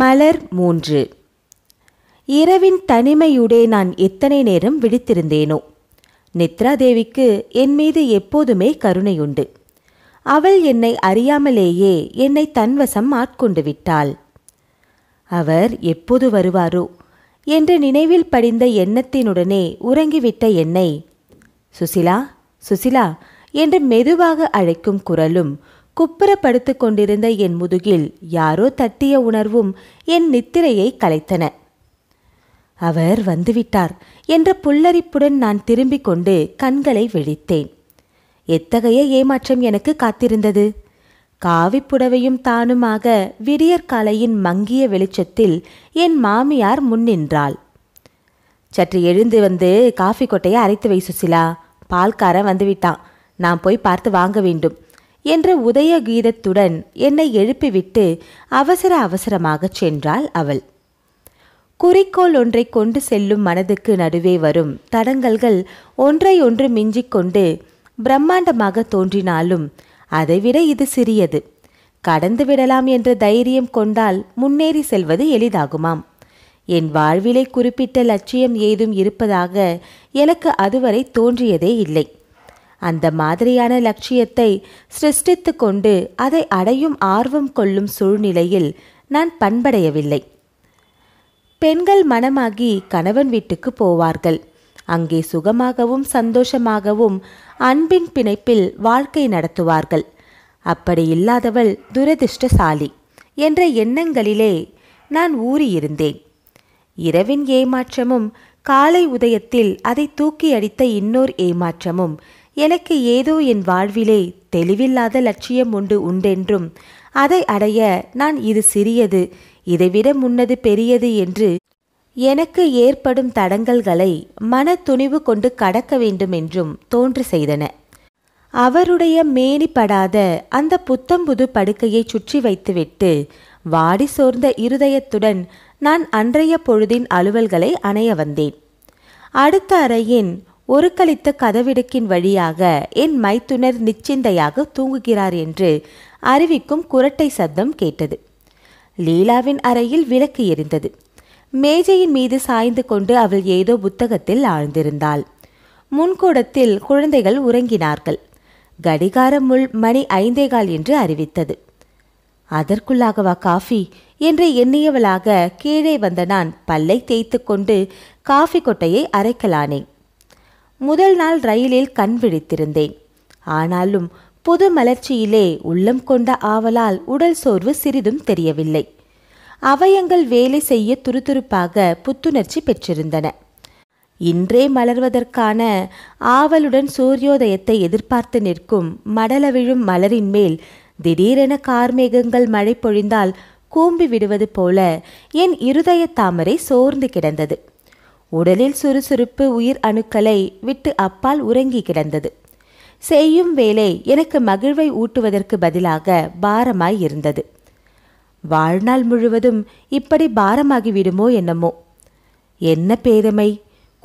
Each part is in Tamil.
மலர் மூன்று இரவின் தனிமையுடே நான் எத்தனை நேரம் விழித்திருந்தேனோ நித்ராதேவிக்கு என் மீது எப்போதுமே கருணையுண்டு அவள் என்னை அறியாமலேயே என்னை தன்வசம் ஆட்கொண்டு விட்டாள் அவர் எப்போது வருவாரோ என்று நினைவில் படிந்த எண்ணத்தினுடனே உறங்கிவிட்ட என்னை சுசிலா சுசிலா என்று மெதுவாக அழைக்கும் குரலும் குப்புறப்படுத்து கொண்டிருந்த என் முதுகில் யாரோ தட்டிய உணர்வும் என் நித்திரையை கலைத்தன அவர் வந்துவிட்டார் என்ற புல்லரிப்புடன் நான் திரும்பிக் கொண்டு கண்களை விழித்தேன் எத்தகைய ஏமாற்றம் எனக்கு காத்திருந்தது காவிப்புடவையும் தானுமாக விடியற்காலையின் மங்கிய வெளிச்சத்தில் என் மாமியார் முன்னின்றாள் சற்று எழுந்து வந்து காஃபி கொட்டையை அரைத்து வை சுசிலா பால்காரன் வந்துவிட்டான் நான் போய் பார்த்து வாங்க வேண்டும் என்ற உதய கீதத்துடன் என்னை எழுப்பிவிட்டு அவசர அவசரமாகச் சென்றாள் அவள் குறிக்கோள் ஒன்றை கொண்டு செல்லும் மனதுக்கு நடுவே வரும் தடங்கல்கள் ஒன்றை ஒன்று மிஞ்சிக்கொண்டு பிரம்மாண்டமாக தோன்றினாலும் அதைவிட இது சிறியது கடந்து விடலாம் என்ற தைரியம் கொண்டால் முன்னேறி செல்வது எளிதாகுமாம் என் வாழ்விலே குறிப்பிட்ட லட்சியம் ஏதும் இருப்பதாக எனக்கு அதுவரை தோன்றியதே இல்லை அந்த மாதிரியான லட்சியத்தை சிருஷ்டித்து கொண்டு அதை அடையும் ஆர்வம் கொள்ளும் சூழ்நிலையில் நான் பண்படையவில்லை பெண்கள் மனமாகி கணவன் வீட்டுக்கு போவார்கள் அங்கே சுகமாகவும் சந்தோஷமாகவும் அன்பின் பிணைப்பில் வாழ்க்கை நடத்துவார்கள் அப்படி இல்லாதவள் துரதிருஷ்டசாலி என்ற எண்ணங்களிலே நான் ஊறியிருந்தேன் இரவின் ஏமாற்றமும் காலை உதயத்தில் அதை தூக்கி அடித்த இன்னோர் ஏமாற்றமும் எனக்கு ஏதோ என் வாழ்விலே தெளிவில்லாத லட்சியம் உண்டு உண்டென்றும் அதை அடைய நான் இது சிறியது இதைவிட முன்னது பெரியது என்று எனக்கு ஏற்படும் தடங்கல்களை மன துணிவு கொண்டு கடக்க வேண்டும் என்றும் தோன்று செய்தன அவருடைய மேனிப்படாத அந்த புத்தம்புது படுக்கையை சுற்றி வைத்துவிட்டு வாடி சோர்ந்த இருதயத்துடன் நான் அன்றைய பொழுதின் அலுவல்களை அணைய வந்தேன் அடுத்த அறையின் ஒரு கழித்த கதவிடுக்கின் வழியாக என் மைத்துனர் நிச்சிந்தையாக தூங்குகிறார் என்று அறிவிக்கும் குரட்டை சப்தம் கேட்டது லீலாவின் அறையில் விளக்கு எரிந்தது மேஜையின் மீது சாய்ந்து கொண்டு அவள் ஏதோ புத்தகத்தில் ஆழ்ந்திருந்தாள் முன்கூடத்தில் குழந்தைகள் உறங்கினார்கள் கடிகாரம் முள் மணி ஐந்தேகால் என்று அறிவித்தது அதற்குள்ளாகவா காஃபி என்று எண்ணியவளாக கீழே வந்த நான் பல்லை தேய்த்து கொண்டு காஃபி கொட்டையை அரைக்கலானேன் முதல் நாள் ரயிலில் கண் விழித்திருந்தேன் ஆனாலும் புது மலர்ச்சியிலே உள்ளம் கொண்ட ஆவலால் உடல் சோர்வு சிறிதும் தெரியவில்லை அவயங்கள் வேலை செய்ய துருதுருப்பாக புத்துணர்ச்சி பெற்றிருந்தன இன்றே மலர்வதற்கான ஆவலுடன் சூரியோதயத்தை எதிர்பார்த்து நிற்கும் மடலவிழும் மலரின் மேல் திடீரென கார்மேகங்கள் மழை பொழிந்தால் கூம்பி விடுவது போல என் இருதய தாமரை சோர்ந்து கிடந்தது உடலில் சுறுசுறுப்பு உயிர் அணுக்களை விட்டு அப்பால் உறங்கி கிடந்தது செய்யும் வேலை எனக்கு மகிழ்வை ஊட்டுவதற்கு பதிலாக பாரமாய் இருந்தது வாழ்நாள் முழுவதும் இப்படி பாரமாகிவிடுமோ என்னமோ என்ன பேதமை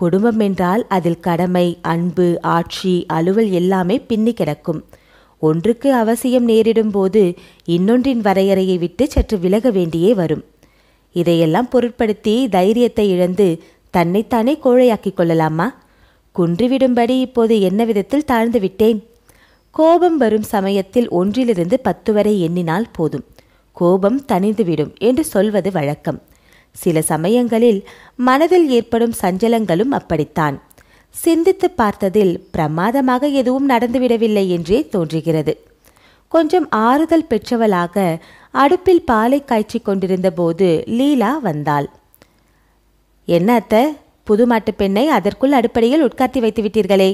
குடும்பம் என்றால் அதில் கடமை அன்பு ஆட்சி அலுவல் எல்லாமே பின்னி கிடக்கும் ஒன்றுக்கு அவசியம் நேரிடும் போது இன்னொன்றின் வரையறையை விட்டு சற்று விலக வேண்டியே வரும் இதையெல்லாம் பொருட்படுத்தி தைரியத்தை இழந்து தன்னைத்தானே கோழையாக்கிக் கொள்ளலாமா குன்றிவிடும்படி இப்போது என்ன விதத்தில் தாழ்ந்து விட்டேன் கோபம் வரும் சமயத்தில் ஒன்றிலிருந்து பத்து வரை எண்ணினால் போதும் கோபம் தணிந்துவிடும் என்று சொல்வது வழக்கம் சில சமயங்களில் மனதில் ஏற்படும் சஞ்சலங்களும் அப்படித்தான் சிந்தித்து பார்த்ததில் பிரமாதமாக எதுவும் நடந்துவிடவில்லை என்றே தோன்றுகிறது கொஞ்சம் ஆறுதல் பெற்றவளாக அடுப்பில் பாலை காய்ச்சி கொண்டிருந்த போது லீலா வந்தாள் என்ன அத்தை புது மாட்டுப் பெண்ணை அதற்குள் அடிப்படையில் உட்கார்த்தி வைத்து விட்டீர்களே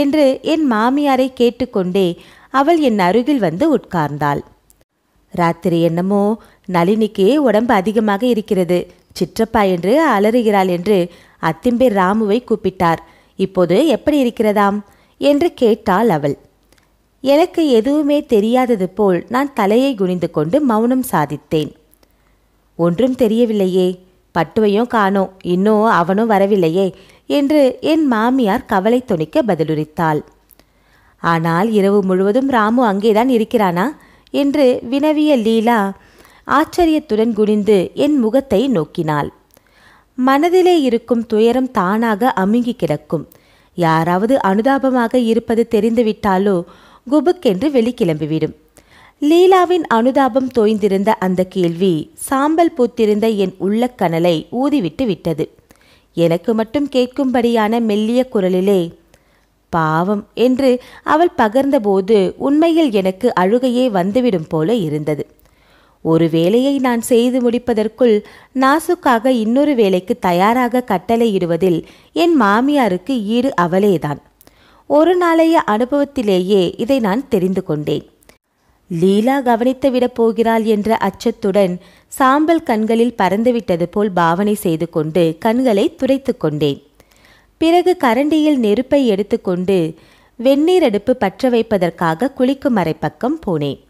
என்று என் மாமியாரை கேட்டுக்கொண்டே அவள் என் அருகில் வந்து உட்கார்ந்தாள் ராத்திரி என்னமோ நளினிக்கே உடம்பு அதிகமாக இருக்கிறது சிற்றப்பா என்று அலறுகிறாள் என்று அத்திம்பேர் ராமுவை கூப்பிட்டார் இப்போது எப்படி இருக்கிறதாம் என்று கேட்டாள் அவள் எனக்கு எதுவுமே தெரியாதது போல் நான் தலையை குனிந்து கொண்டு மௌனம் சாதித்தேன் ஒன்றும் தெரியவில்லையே பட்டுவையும் காணோம் இன்னும் அவனும் வரவில்லையே என்று என் மாமியார் கவலை துணிக்க பதிலுரித்தாள் ஆனால் இரவு முழுவதும் ராமு அங்கேதான் இருக்கிறானா என்று வினவிய லீலா ஆச்சரியத்துடன் குனிந்து என் முகத்தை நோக்கினாள் மனதிலே இருக்கும் துயரம் தானாக அமுங்கி கிடக்கும் யாராவது அனுதாபமாக இருப்பது தெரிந்துவிட்டாலோ குபுக் என்று வெளிக்கிளம்பிவிடும் லீலாவின் அனுதாபம் தோய்ந்திருந்த அந்த கேள்வி சாம்பல் பூத்திருந்த என் உள்ள கனலை ஊதிவிட்டு விட்டது எனக்கு மட்டும் கேட்கும்படியான மெல்லிய குரலிலே பாவம் என்று அவள் பகர்ந்தபோது உண்மையில் எனக்கு அழுகையே வந்துவிடும் போல இருந்தது ஒரு வேலையை நான் செய்து முடிப்பதற்குள் நாசுக்காக இன்னொரு வேலைக்கு தயாராக கட்டளையிடுவதில் என் மாமியாருக்கு ஈடு அவளேதான் ஒரு நாளைய அனுபவத்திலேயே இதை நான் தெரிந்து கொண்டேன் லீலா கவனித்து விடப் போகிறாள் என்ற அச்சத்துடன் சாம்பல் கண்களில் பறந்துவிட்டது போல் பாவனை செய்து கொண்டு கண்களை துடைத்து கொண்டேன் பிறகு கரண்டியில் நெருப்பை எடுத்துக்கொண்டு வெந்நீர் அடுப்பு பற்ற வைப்பதற்காக குளிக்கும் அரைப்பக்கம் போனேன்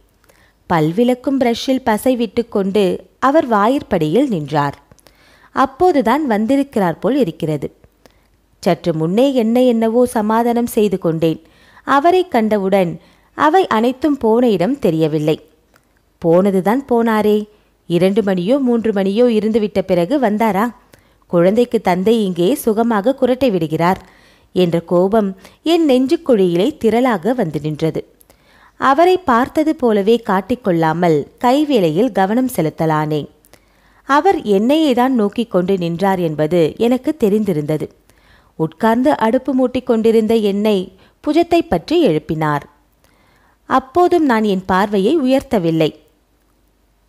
பல்விளக்கும் பிரஷில் பசை விட்டு கொண்டு அவர் வாயிற்படியில் நின்றார் அப்போதுதான் வந்திருக்கிறார் போல் இருக்கிறது சற்று முன்னே என்ன என்னவோ சமாதானம் செய்து கொண்டேன் அவரை கண்டவுடன் அவை அனைத்தும் போன இடம் தெரியவில்லை போனதுதான் போனாரே இரண்டு மணியோ மூன்று மணியோ இருந்துவிட்ட பிறகு வந்தாரா குழந்தைக்கு தந்தை இங்கே சுகமாக குரட்டை விடுகிறார் என்ற கோபம் என் நெஞ்சுக்குழியிலே திரளாக வந்து நின்றது அவரை பார்த்தது போலவே காட்டிக்கொள்ளாமல் கைவேளையில் கவனம் செலுத்தலானே அவர் என்னையேதான் தான் நோக்கி கொண்டு நின்றார் என்பது எனக்கு தெரிந்திருந்தது உட்கார்ந்து அடுப்பு மூட்டிக் கொண்டிருந்த என்னை புஜத்தை பற்றி எழுப்பினார் அப்போதும் நான் என் பார்வையை உயர்த்தவில்லை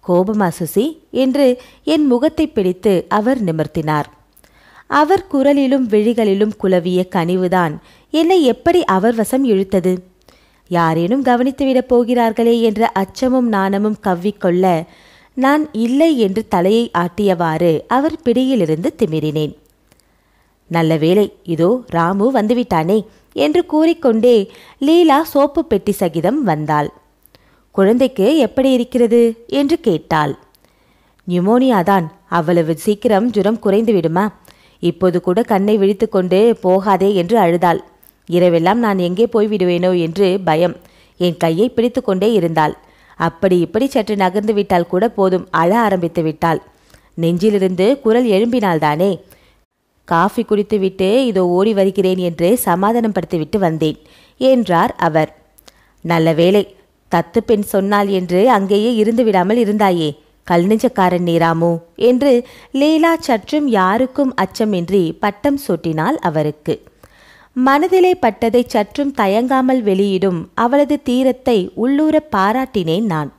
கோபமா சுசி என்று என் முகத்தை பிடித்து அவர் நிமிர்த்தினார் அவர் குரலிலும் விழிகளிலும் குலவிய கனிவுதான் என்னை எப்படி அவர் வசம் இழுத்தது யாரேனும் கவனித்துவிடப் போகிறார்களே என்ற அச்சமும் நாணமும் கவ்விக்கொள்ள நான் இல்லை என்று தலையை ஆட்டியவாறு அவர் பிடியிலிருந்து திமிரினேன் நல்ல வேலை இதோ ராமு வந்துவிட்டானே என்று கூறிக்கொண்டே லீலா சோப்பு பெட்டி சகிதம் வந்தாள் குழந்தைக்கு எப்படி இருக்கிறது என்று கேட்டாள் நியூமோனியா தான் அவ்வளவு சீக்கிரம் ஜுரம் குறைந்து விடுமா இப்போது கூட கண்ணை கொண்டு போகாதே என்று அழுதாள் இரவெல்லாம் நான் எங்கே போய்விடுவேனோ என்று பயம் என் கையை பிடித்து கொண்டே இருந்தாள் அப்படி இப்படி சற்று நகர்ந்து விட்டால் கூட போதும் அழ ஆரம்பித்து விட்டாள் நெஞ்சிலிருந்து குரல் எழும்பினால்தானே காஃபி குடித்துவிட்டு இதோ ஓடி வருகிறேன் என்று சமாதானப்படுத்திவிட்டு வந்தேன் என்றார் அவர் நல்ல வேலை தத்து பெண் சொன்னால் என்று அங்கேயே இருந்து விடாமல் இருந்தாயே கல் நெஞ்சக்காரன் நேராமோ என்று லீலா சற்றும் யாருக்கும் அச்சமின்றி பட்டம் சூட்டினாள் அவருக்கு மனதிலே பட்டதை சற்றும் தயங்காமல் வெளியிடும் அவளது தீரத்தை உள்ளூர பாராட்டினேன் நான்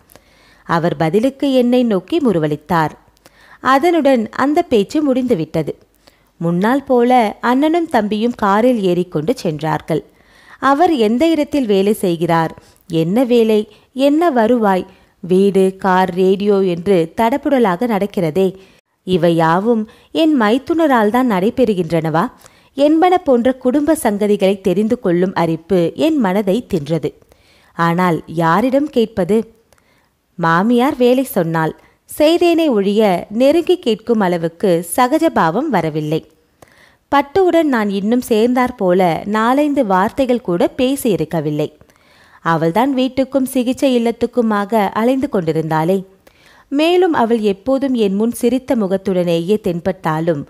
அவர் பதிலுக்கு என்னை நோக்கி முருவளித்தார் அதனுடன் அந்த பேச்சு முடிந்துவிட்டது முன்னால் போல அண்ணனும் தம்பியும் காரில் ஏறிக்கொண்டு சென்றார்கள் அவர் எந்த இடத்தில் வேலை செய்கிறார் என்ன வேலை என்ன வருவாய் வீடு கார் ரேடியோ என்று தடப்புடலாக நடக்கிறதே இவை யாவும் என் மைத்துனரால் தான் நடைபெறுகின்றனவா என்பன போன்ற குடும்ப சங்கதிகளை தெரிந்து கொள்ளும் அறிப்பு என் மனதை தின்றது ஆனால் யாரிடம் கேட்பது மாமியார் வேலை சொன்னாள் செய்தேனை ஒழிய நெருங்கி கேட்கும் அளவுக்கு சகஜபாவம் வரவில்லை பட்டுவுடன் நான் இன்னும் சேர்ந்தாற் போல நாலைந்து வார்த்தைகள் கூட பேசியிருக்கவில்லை அவள்தான் வீட்டுக்கும் சிகிச்சை இல்லத்துக்குமாக அலைந்து கொண்டிருந்தாளே மேலும் அவள் எப்போதும் என் முன் சிரித்த முகத்துடனேயே தென்பட்டாலும்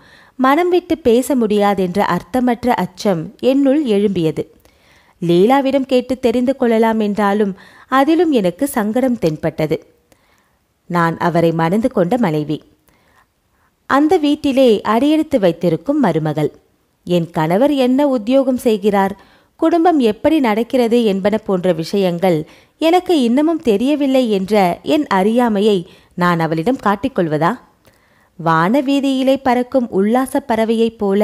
மனம் விட்டு பேச முடியாதென்ற அர்த்தமற்ற அச்சம் என்னுள் எழும்பியது லீலாவிடம் கேட்டு தெரிந்து கொள்ளலாம் என்றாலும் அதிலும் எனக்கு சங்கடம் தென்பட்டது நான் அவரை மணந்து கொண்ட மனைவி அந்த வீட்டிலே அடியெடுத்து வைத்திருக்கும் மருமகள் என் கணவர் என்ன உத்தியோகம் செய்கிறார் குடும்பம் எப்படி நடக்கிறது என்பன போன்ற விஷயங்கள் எனக்கு இன்னமும் தெரியவில்லை என்ற என் அறியாமையை நான் அவளிடம் காட்டிக்கொள்வதா வான வீதியிலே பறக்கும் உல்லாச பறவையைப் போல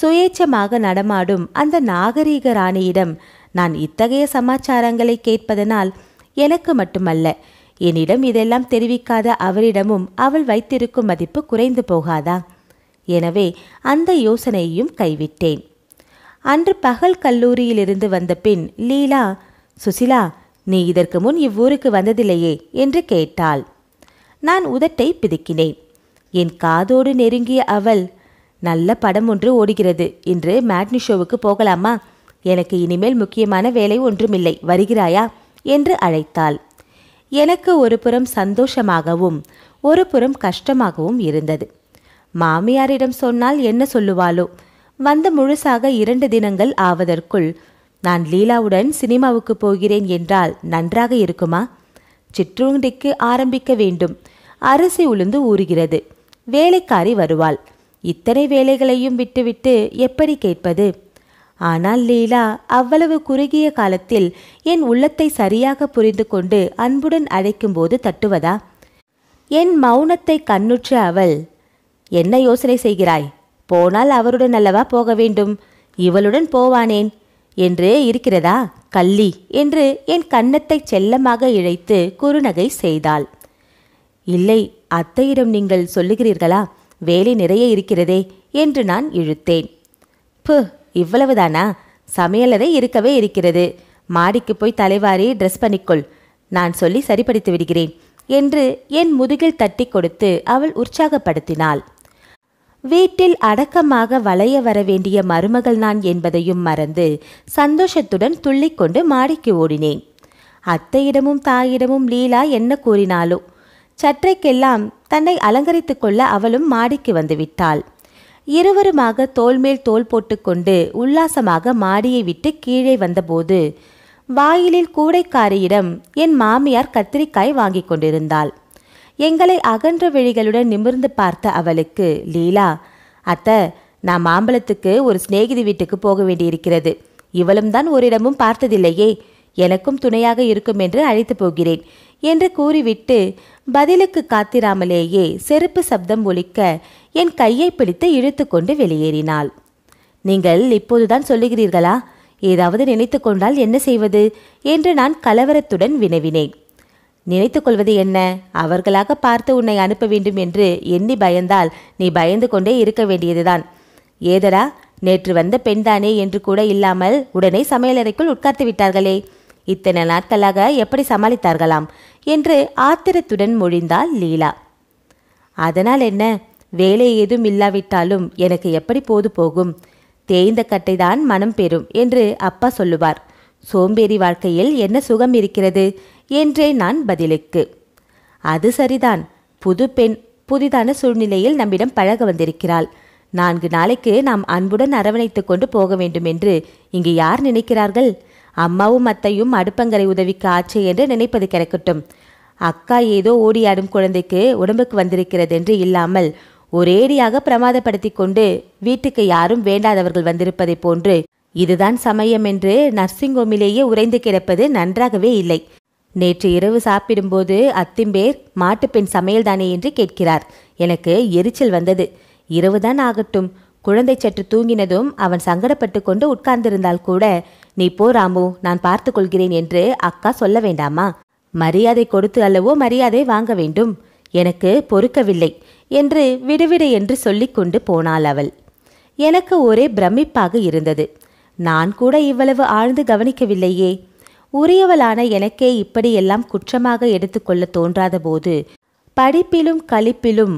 சுயேச்சமாக நடமாடும் அந்த நாகரீக ராணியிடம் நான் இத்தகைய சமாச்சாரங்களை கேட்பதனால் எனக்கு மட்டுமல்ல என்னிடம் இதெல்லாம் தெரிவிக்காத அவரிடமும் அவள் வைத்திருக்கும் மதிப்பு குறைந்து போகாதா எனவே அந்த யோசனையையும் கைவிட்டேன் அன்று பகல் கல்லூரியிலிருந்து வந்த பின் லீலா சுசிலா நீ இதற்கு முன் இவ்வூருக்கு வந்ததில்லையே என்று கேட்டாள் நான் உதட்டை பிதுக்கினேன் என் காதோடு நெருங்கிய அவள் நல்ல படம் ஒன்று ஓடுகிறது இன்று மேட்னி ஷோவுக்கு போகலாமா எனக்கு இனிமேல் முக்கியமான வேலை ஒன்றுமில்லை வருகிறாயா என்று அழைத்தாள் எனக்கு ஒரு புறம் சந்தோஷமாகவும் ஒரு புறம் கஷ்டமாகவும் இருந்தது மாமியாரிடம் சொன்னால் என்ன சொல்லுவாளோ வந்து முழுசாக இரண்டு தினங்கள் ஆவதற்குள் நான் லீலாவுடன் சினிமாவுக்கு போகிறேன் என்றால் நன்றாக இருக்குமா சிற்றுண்டிக்கு ஆரம்பிக்க வேண்டும் அரிசி உளுந்து ஊறுகிறது வேலைக்காரி வருவாள் இத்தனை வேலைகளையும் விட்டுவிட்டு எப்படி கேட்பது ஆனால் லீலா அவ்வளவு குறுகிய காலத்தில் என் உள்ளத்தை சரியாக புரிந்து கொண்டு அன்புடன் அழைக்கும்போது தட்டுவதா என் மௌனத்தை கண்ணுற்ற அவள் என்ன யோசனை செய்கிறாய் போனால் அவருடன் அல்லவா போக வேண்டும் இவளுடன் போவானேன் என்றே இருக்கிறதா கள்ளி என்று என் கன்னத்தை செல்லமாக இழைத்து குறுநகை செய்தாள் இல்லை அத்தையிடம் நீங்கள் சொல்லுகிறீர்களா வேலை நிறைய இருக்கிறதே என்று நான் இழுத்தேன் பு இவ்வளவுதானா சமையலறை இருக்கவே இருக்கிறது மாடிக்கு போய் தலைவாரி ட்ரெஸ் பண்ணிக்கொள் நான் சொல்லி சரிப்படுத்தி விடுகிறேன் என்று என் முதுகில் தட்டி கொடுத்து அவள் உற்சாகப்படுத்தினாள் வீட்டில் அடக்கமாக வளைய வர வேண்டிய மருமகள் நான் என்பதையும் மறந்து சந்தோஷத்துடன் துள்ளிக்கொண்டு மாடிக்கு ஓடினேன் அத்தையிடமும் தாயிடமும் லீலா என்ன கூறினாலோ சற்றைக்கெல்லாம் தன்னை அலங்கரித்துக் கொள்ள அவளும் மாடிக்கு வந்துவிட்டாள் இருவருமாக தோல்மேல் தோல் போட்டுக்கொண்டு உல்லாசமாக மாடியை விட்டு கீழே வந்தபோது வாயிலில் கூடைக்காரியிடம் என் மாமியார் கத்திரிக்காய் வாங்கி கொண்டிருந்தாள் எங்களை அகன்ற விழிகளுடன் நிமிர்ந்து பார்த்த அவளுக்கு லீலா அத்த நான் மாம்பழத்துக்கு ஒரு சிநேகிதி வீட்டுக்கு போக வேண்டியிருக்கிறது இவளும் தான் ஓரிடமும் பார்த்ததில்லையே எனக்கும் துணையாக இருக்கும் என்று அழைத்து போகிறேன் என்று கூறிவிட்டு பதிலுக்கு காத்திராமலேயே செருப்பு சப்தம் ஒலிக்க என் கையை பிடித்து இழுத்து கொண்டு வெளியேறினாள் நீங்கள் இப்போதுதான் சொல்லுகிறீர்களா ஏதாவது நினைத்து கொண்டால் என்ன செய்வது என்று நான் கலவரத்துடன் வினவினேன் நினைத்து கொள்வது என்ன அவர்களாக பார்த்து உன்னை அனுப்ப வேண்டும் என்று எண்ணி பயந்தால் நீ பயந்து கொண்டே இருக்க வேண்டியதுதான் ஏதடா நேற்று வந்த பெண்தானே என்று கூட இல்லாமல் உடனே சமையலறைக்குள் உட்கார்த்து விட்டார்களே இத்தனை நாட்களாக எப்படி சமாளித்தார்களாம் என்று ஆத்திரத்துடன் மொழிந்தாள் லீலா அதனால் என்ன வேலை ஏதும் இல்லாவிட்டாலும் எனக்கு எப்படி போது போகும் தேய்ந்த கட்டைதான் மனம் பெறும் என்று அப்பா சொல்லுவார் சோம்பேறி வாழ்க்கையில் என்ன சுகம் இருக்கிறது என்றே நான் பதிலுக்கு அது சரிதான் புது பெண் புதிதான சூழ்நிலையில் நம்மிடம் பழக வந்திருக்கிறாள் நான்கு நாளைக்கு நாம் அன்புடன் அரவணைத்துக் கொண்டு போக வேண்டும் என்று இங்கு யார் நினைக்கிறார்கள் அம்மாவும் அத்தையும் அடுப்பங்கரை உதவிக்கு ஆச்சு என்று நினைப்பது கிடக்கட்டும் அக்கா ஏதோ ஓடியாடும் குழந்தைக்கு உடம்புக்கு வந்திருக்கிறது என்று இல்லாமல் ஒரேடியாக பிரமாதப்படுத்தி கொண்டு வீட்டுக்கு யாரும் வேண்டாதவர்கள் வந்திருப்பதை போன்று இதுதான் சமயம் என்று நர்சிங் ஹோமிலேயே உறைந்து கிடப்பது நன்றாகவே இல்லை நேற்று இரவு சாப்பிடும்போது அத்திம்பேர் மாட்டுப்பெண் சமையல்தானே என்று கேட்கிறார் எனக்கு எரிச்சல் வந்தது இரவுதான் ஆகட்டும் குழந்தை சற்று தூங்கினதும் அவன் சங்கடப்பட்டு கொண்டு உட்கார்ந்திருந்தால் கூட நீ போ ராமு நான் பார்த்து கொள்கிறேன் என்று அக்கா சொல்ல வேண்டாமா மரியாதை கொடுத்து அல்லவோ மரியாதை வாங்க வேண்டும் எனக்கு பொறுக்கவில்லை என்று விடுவிடு என்று சொல்லிக்கொண்டு போனாள் அவள் எனக்கு ஒரே பிரமிப்பாக இருந்தது நான் கூட இவ்வளவு ஆழ்ந்து கவனிக்கவில்லையே உரியவளான எனக்கே இப்படியெல்லாம் குற்றமாக எடுத்துக்கொள்ள தோன்றாத போது படிப்பிலும் கழிப்பிலும்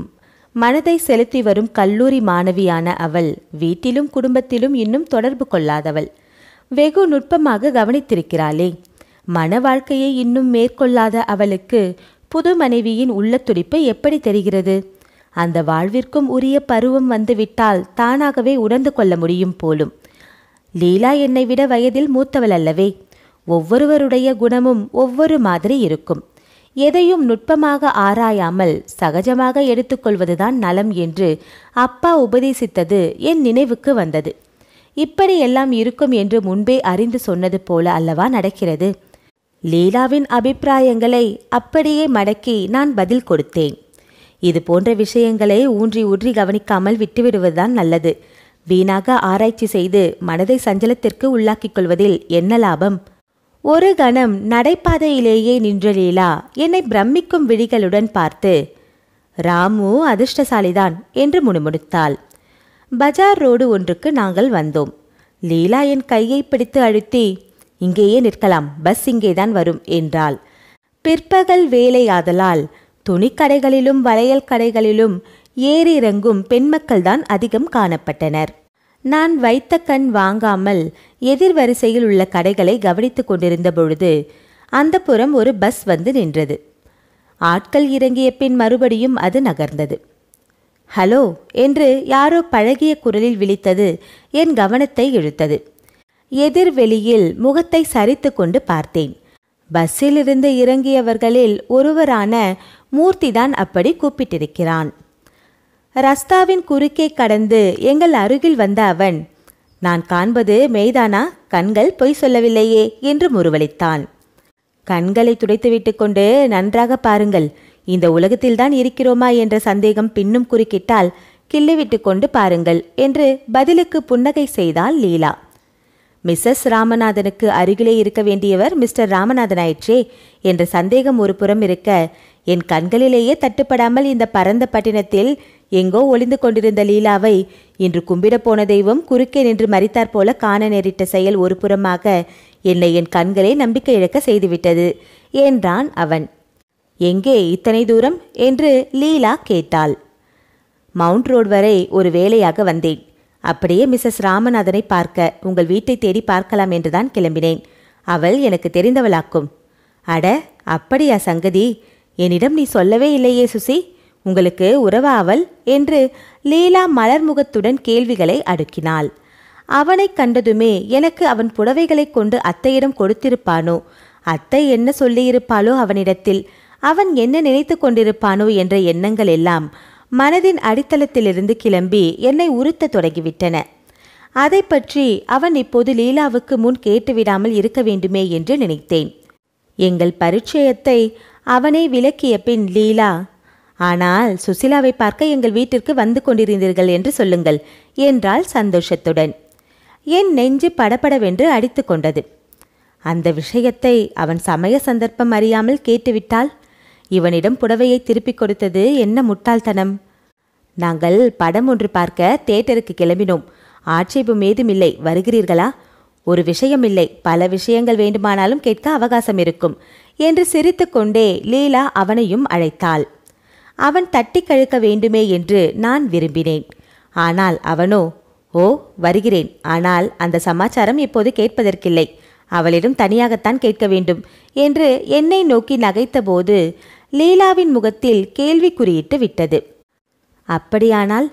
மனதை செலுத்தி வரும் கல்லூரி மாணவியான அவள் வீட்டிலும் குடும்பத்திலும் இன்னும் தொடர்பு கொள்ளாதவள் வெகு நுட்பமாக கவனித்திருக்கிறாளே மன வாழ்க்கையை இன்னும் மேற்கொள்ளாத அவளுக்கு புது மனைவியின் உள்ளத்துடிப்பு எப்படி தெரிகிறது அந்த வாழ்விற்கும் உரிய பருவம் வந்துவிட்டால் தானாகவே உணர்ந்து கொள்ள முடியும் போலும் லீலா என்னை விட வயதில் மூத்தவள் அல்லவே ஒவ்வொருவருடைய குணமும் ஒவ்வொரு மாதிரி இருக்கும் எதையும் நுட்பமாக ஆராயாமல் சகஜமாக எடுத்துக்கொள்வதுதான் நலம் என்று அப்பா உபதேசித்தது என் நினைவுக்கு வந்தது இப்படியெல்லாம் இருக்கும் என்று முன்பே அறிந்து சொன்னது போல அல்லவா நடக்கிறது லீலாவின் அபிப்பிராயங்களை அப்படியே மடக்கி நான் பதில் கொடுத்தேன் இது போன்ற விஷயங்களை ஊன்றி ஊன்றி கவனிக்காமல் விட்டுவிடுவதுதான் நல்லது வீணாக ஆராய்ச்சி செய்து மனதை சஞ்சலத்திற்கு உள்ளாக்கிக் கொள்வதில் என்ன லாபம் ஒரு கணம் நடைபாதையிலேயே நின்ற லீலா என்னை பிரமிக்கும் விழிகளுடன் பார்த்து ராமு அதிர்ஷ்டசாலிதான் என்று முணுமுணுத்தாள் பஜார் ரோடு ஒன்றுக்கு நாங்கள் வந்தோம் லீலா என் கையை பிடித்து அழுத்தி இங்கேயே நிற்கலாம் பஸ் இங்கேதான் வரும் என்றாள் பிற்பகல் வேலையாதலால் துணிக்கடைகளிலும் வளையல் கடைகளிலும் ஏறி இறங்கும் பெண்மக்கள்தான் அதிகம் காணப்பட்டனர் நான் வைத்த கண் வாங்காமல் எதிர் வரிசையில் உள்ள கடைகளை கவனித்து கொண்டிருந்த பொழுது அந்த புறம் ஒரு பஸ் வந்து நின்றது ஆட்கள் இறங்கிய பின் மறுபடியும் அது நகர்ந்தது ஹலோ என்று யாரோ பழகிய குரலில் விழித்தது என் கவனத்தை இழுத்தது எதிர்வெளியில் முகத்தை சரித்து கொண்டு பார்த்தேன் பஸ்ஸிலிருந்து இறங்கியவர்களில் ஒருவரான மூர்த்திதான் அப்படி கூப்பிட்டிருக்கிறான் ரஸ்தாவின் குறுக்கே கடந்து எங்கள் அருகில் வந்த அவன் நான் காண்பது மெய்தானா கண்கள் பொய் சொல்லவில்லையே என்று முருவளித்தான் கண்களை துடைத்துவிட்டு கொண்டு நன்றாக பாருங்கள் இந்த உலகத்தில்தான் இருக்கிறோமா என்ற சந்தேகம் பின்னும் குறுக்கிட்டால் கிள்ளிவிட்டு கொண்டு பாருங்கள் என்று பதிலுக்கு புன்னகை செய்தாள் லீலா மிஸ்ஸஸ் ராமநாதனுக்கு அருகிலே இருக்க வேண்டியவர் மிஸ்டர் ராமநாதன் ஆயிற்றே என்ற சந்தேகம் ஒரு புறம் இருக்க என் கண்களிலேயே தட்டுப்படாமல் இந்த பரந்த பட்டினத்தில் எங்கோ ஒளிந்து கொண்டிருந்த லீலாவை இன்று கும்பிட போன தெய்வம் குறுக்கே நின்று மறித்தார் போல காண நேரிட்ட செயல் ஒரு புறமாக என்னை என் கண்களே நம்பிக்கை இழக்க செய்துவிட்டது என்றான் அவன் எங்கே இத்தனை தூரம் என்று லீலா கேட்டாள் மவுண்ட் ரோடு வரை ஒரு வேலையாக வந்தேன் அப்படியே மிஸ்ஸஸ் ராமநாதனை பார்க்க உங்கள் வீட்டை தேடி பார்க்கலாம் என்றுதான் கிளம்பினேன் அவள் எனக்கு தெரிந்தவளாக்கும் அட அப்படியா சங்கதி என்னிடம் நீ சொல்லவே இல்லையே சுசி உங்களுக்கு உறவா அவள் என்று லீலா மலர்முகத்துடன் கேள்விகளை அடுக்கினாள் அவனை கண்டதுமே எனக்கு அவன் புடவைகளை கொண்டு அத்தையிடம் கொடுத்திருப்பானோ அத்தை என்ன சொல்லியிருப்பாளோ அவனிடத்தில் அவன் என்ன நினைத்து கொண்டிருப்பானோ என்ற எண்ணங்கள் எல்லாம் மனதின் அடித்தளத்திலிருந்து கிளம்பி என்னை உறுத்த தொடங்கிவிட்டன அதை பற்றி அவன் இப்போது லீலாவுக்கு முன் கேட்டுவிடாமல் இருக்க வேண்டுமே என்று நினைத்தேன் எங்கள் பரிச்சயத்தை அவனே விலக்கிய பின் லீலா ஆனால் சுசிலாவை பார்க்க எங்கள் வீட்டிற்கு வந்து கொண்டிருந்தீர்கள் என்று சொல்லுங்கள் என்றாள் சந்தோஷத்துடன் என் நெஞ்சு படபடவென்று அடித்து கொண்டது அந்த விஷயத்தை அவன் சமய சந்தர்ப்பம் அறியாமல் கேட்டுவிட்டால் இவனிடம் புடவையை திருப்பிக் கொடுத்தது என்ன முட்டாள்தனம் நாங்கள் படம் ஒன்று பார்க்க தேட்டருக்கு கிளம்பினோம் ஆட்சேபம் ஏதுமில்லை வருகிறீர்களா ஒரு விஷயம் இல்லை பல விஷயங்கள் வேண்டுமானாலும் கேட்க அவகாசம் இருக்கும் என்று சிரித்துக்கொண்டே லீலா அவனையும் அழைத்தாள் அவன் தட்டி கழுக்க வேண்டுமே என்று நான் விரும்பினேன் ஆனால் அவனோ ஓ வருகிறேன் ஆனால் அந்த சமாச்சாரம் இப்போது கேட்பதற்கில்லை அவளிடம் தனியாகத்தான் கேட்க வேண்டும் என்று என்னை நோக்கி நகைத்தபோது லீலாவின் முகத்தில் கேள்வி குறியிட்டு விட்டது அப்படியானால்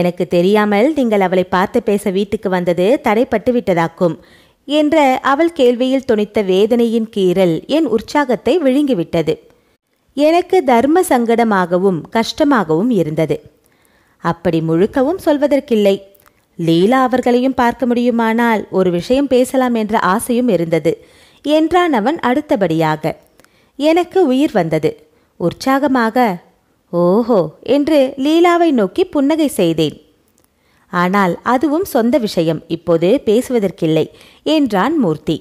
எனக்கு தெரியாமல் நீங்கள் அவளை பார்த்து பேச வீட்டுக்கு வந்தது தடைப்பட்டு விட்டதாக்கும் என்ற அவள் கேள்வியில் துணித்த வேதனையின் கீறல் என் உற்சாகத்தை விழுங்கிவிட்டது எனக்கு தர்ம சங்கடமாகவும் கஷ்டமாகவும் இருந்தது அப்படி முழுக்கவும் சொல்வதற்கில்லை லீலா அவர்களையும் பார்க்க முடியுமானால் ஒரு விஷயம் பேசலாம் என்ற ஆசையும் இருந்தது என்றான் அவன் அடுத்தபடியாக எனக்கு உயிர் வந்தது உற்சாகமாக ஓஹோ என்று லீலாவை நோக்கி புன்னகை செய்தேன் ஆனால் அதுவும் சொந்த விஷயம் இப்போது பேசுவதற்கில்லை என்றான் மூர்த்தி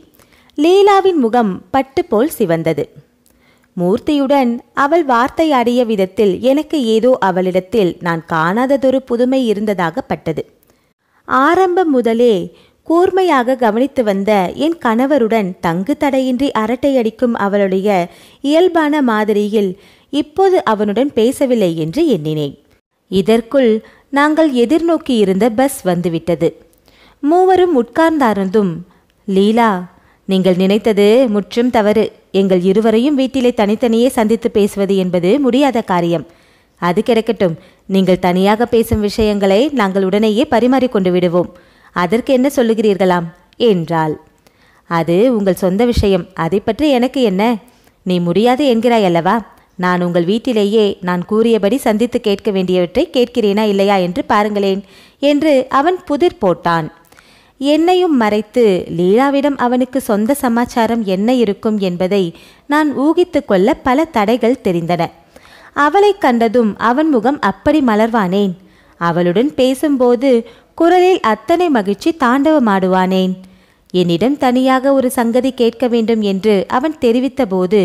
லீலாவின் முகம் பட்டு போல் சிவந்தது மூர்த்தியுடன் அவள் வார்த்தை அடைய விதத்தில் எனக்கு ஏதோ அவளிடத்தில் நான் காணாததொரு புதுமை இருந்ததாக பட்டது ஆரம்பம் முதலே கூர்மையாக கவனித்து வந்த என் கணவருடன் தங்கு தடையின்றி அரட்டையடிக்கும் அவளுடைய இயல்பான மாதிரியில் இப்போது அவனுடன் பேசவில்லை என்று எண்ணினேன் இதற்குள் நாங்கள் எதிர்நோக்கி இருந்த பஸ் வந்துவிட்டது மூவரும் உட்கார்ந்தார்ந்தும் லீலா நீங்கள் நினைத்தது முற்றும் தவறு எங்கள் இருவரையும் வீட்டிலே தனித்தனியே சந்தித்து பேசுவது என்பது முடியாத காரியம் அது கிடக்கட்டும் நீங்கள் தனியாக பேசும் விஷயங்களை நாங்கள் உடனேயே பரிமாறிக்கொண்டு விடுவோம் அதற்கு என்ன சொல்லுகிறீர்களாம் என்றாள் அது உங்கள் சொந்த விஷயம் அதை பற்றி எனக்கு என்ன நீ முடியாது என்கிறாய் அல்லவா நான் உங்கள் வீட்டிலேயே நான் கூறியபடி சந்தித்து கேட்க வேண்டியவற்றை கேட்கிறேனா இல்லையா என்று பாருங்களேன் என்று அவன் புதிர் போட்டான் என்னையும் மறைத்து லீலாவிடம் அவனுக்கு சொந்த சமாச்சாரம் என்ன இருக்கும் என்பதை நான் ஊகித்து கொள்ள பல தடைகள் தெரிந்தன அவளை கண்டதும் அவன் முகம் அப்படி மலர்வானேன் அவளுடன் பேசும்போது குரலில் அத்தனை மகிழ்ச்சி தாண்டவமாடுவானேன் என்னிடம் தனியாக ஒரு சங்கதி கேட்க வேண்டும் என்று அவன் தெரிவித்தபோது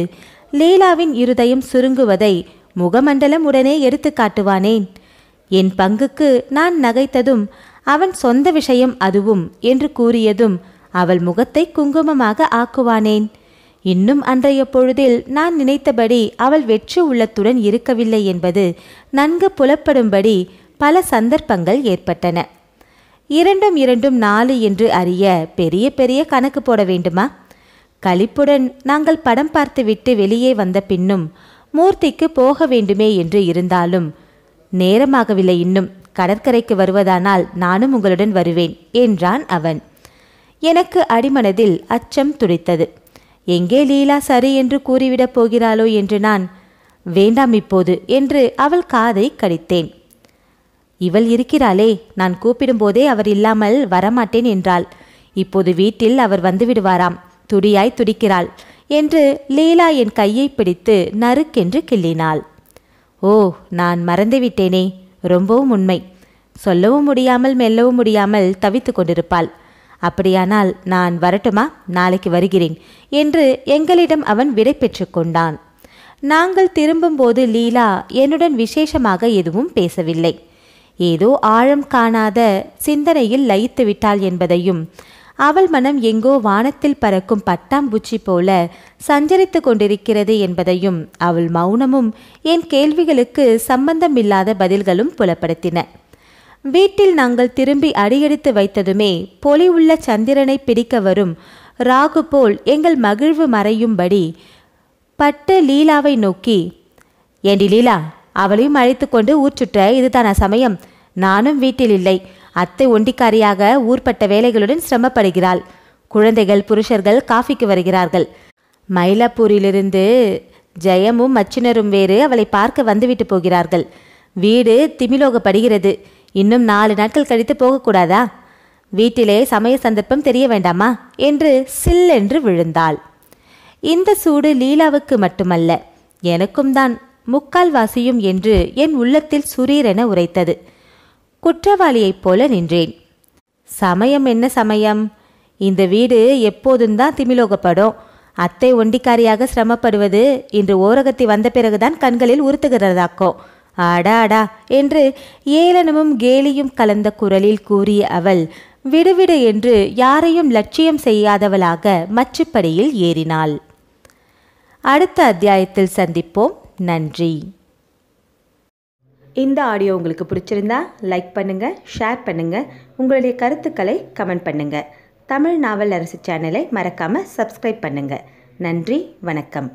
லீலாவின் இருதயம் சுருங்குவதை முகமண்டலம் உடனே எடுத்து காட்டுவானேன் என் பங்குக்கு நான் நகைத்ததும் அவன் சொந்த விஷயம் அதுவும் என்று கூறியதும் அவள் முகத்தை குங்குமமாக ஆக்குவானேன் இன்னும் அன்றைய பொழுதில் நான் நினைத்தபடி அவள் வெற்று உள்ளத்துடன் இருக்கவில்லை என்பது நன்கு புலப்படும்படி பல சந்தர்ப்பங்கள் ஏற்பட்டன இரண்டும் இரண்டும் நாலு என்று அறிய பெரிய பெரிய கணக்கு போட வேண்டுமா களிப்புடன் நாங்கள் படம் பார்த்துவிட்டு வெளியே வந்த பின்னும் மூர்த்திக்கு போக வேண்டுமே என்று இருந்தாலும் நேரமாகவில்லை இன்னும் கடற்கரைக்கு வருவதானால் நானும் உங்களுடன் வருவேன் என்றான் அவன் எனக்கு அடிமனதில் அச்சம் துடித்தது எங்கே லீலா சரி என்று கூறிவிடப் போகிறாளோ என்று நான் வேண்டாம் இப்போது என்று அவள் காதை கடித்தேன் இவள் இருக்கிறாளே நான் கூப்பிடும்போதே அவர் இல்லாமல் வரமாட்டேன் என்றாள் இப்போது வீட்டில் அவர் வந்துவிடுவாராம் துடியாய் துடிக்கிறாள் என்று லீலா என் கையை பிடித்து நறுக்கென்று கிள்ளினாள் ஓ நான் மறந்துவிட்டேனே ரொம்பவும் உண்மை சொல்லவும் முடியாமல் மெல்லவும் முடியாமல் தவித்து கொண்டிருப்பாள் அப்படியானால் நான் வரட்டுமா நாளைக்கு வருகிறேன் என்று எங்களிடம் அவன் விடை கொண்டான் நாங்கள் திரும்பும்போது லீலா என்னுடன் விசேஷமாக எதுவும் பேசவில்லை ஏதோ ஆழம் காணாத சிந்தனையில் லயித்து விட்டாள் என்பதையும் அவள் மனம் எங்கோ வானத்தில் பறக்கும் பட்டாம்பூச்சி போல சஞ்சரித்து கொண்டிருக்கிறது என்பதையும் அவள் மௌனமும் என் கேள்விகளுக்கு சம்பந்தமில்லாத பதில்களும் புலப்படுத்தின வீட்டில் நாங்கள் திரும்பி அடியெடுத்து வைத்ததுமே பொலி உள்ள சந்திரனை பிடிக்க வரும் ராகு போல் எங்கள் மகிழ்வு மறையும்படி பட்டு லீலாவை நோக்கி ஏண்டி லீலா அவளையும் அழைத்து கொண்டு ஊர் சுற்ற இதுதான் சமயம் நானும் வீட்டில் இல்லை அத்தை ஒண்டிக்காரியாக ஊர்பட்ட வேலைகளுடன் சிரமப்படுகிறாள் குழந்தைகள் புருஷர்கள் காஃபிக்கு வருகிறார்கள் மயிலாப்பூரிலிருந்து ஜெயமும் மச்சினரும் வேறு அவளை பார்க்க வந்துவிட்டு போகிறார்கள் வீடு திமிலோகப்படுகிறது இன்னும் நாலு நாட்கள் கழித்து போகக்கூடாதா வீட்டிலே சமய சந்தர்ப்பம் தெரிய வேண்டாமா என்று சில்லென்று விழுந்தாள் இந்த சூடு லீலாவுக்கு மட்டுமல்ல எனக்கும் தான் முக்கால்வாசியும் என்று என் உள்ளத்தில் சுரீரென உரைத்தது குற்றவாளியைப் போல நின்றேன் சமயம் என்ன சமயம் இந்த வீடு எப்போதும் தான் திமிலோகப்படும் அத்தை ஒண்டிக்காரியாக சிரமப்படுவது இன்று ஓரகத்தி வந்த பிறகுதான் கண்களில் உறுத்துகிறதாக்கோ ஆடா ஆடா என்று ஏளனமும் கேலியும் கலந்த குரலில் கூறிய அவள் விடுவிடு என்று யாரையும் லட்சியம் செய்யாதவளாக மச்சுப்படியில் ஏறினாள் அடுத்த அத்தியாயத்தில் சந்திப்போம் நன்றி இந்த ஆடியோ உங்களுக்கு பிடிச்சிருந்தா லைக் பண்ணுங்கள் ஷேர் பண்ணுங்கள் உங்களுடைய கருத்துக்களை கமெண்ட் பண்ணுங்கள் தமிழ் நாவல் அரசு சேனலை மறக்காமல் சப்ஸ்கிரைப் பண்ணுங்கள் நன்றி வணக்கம்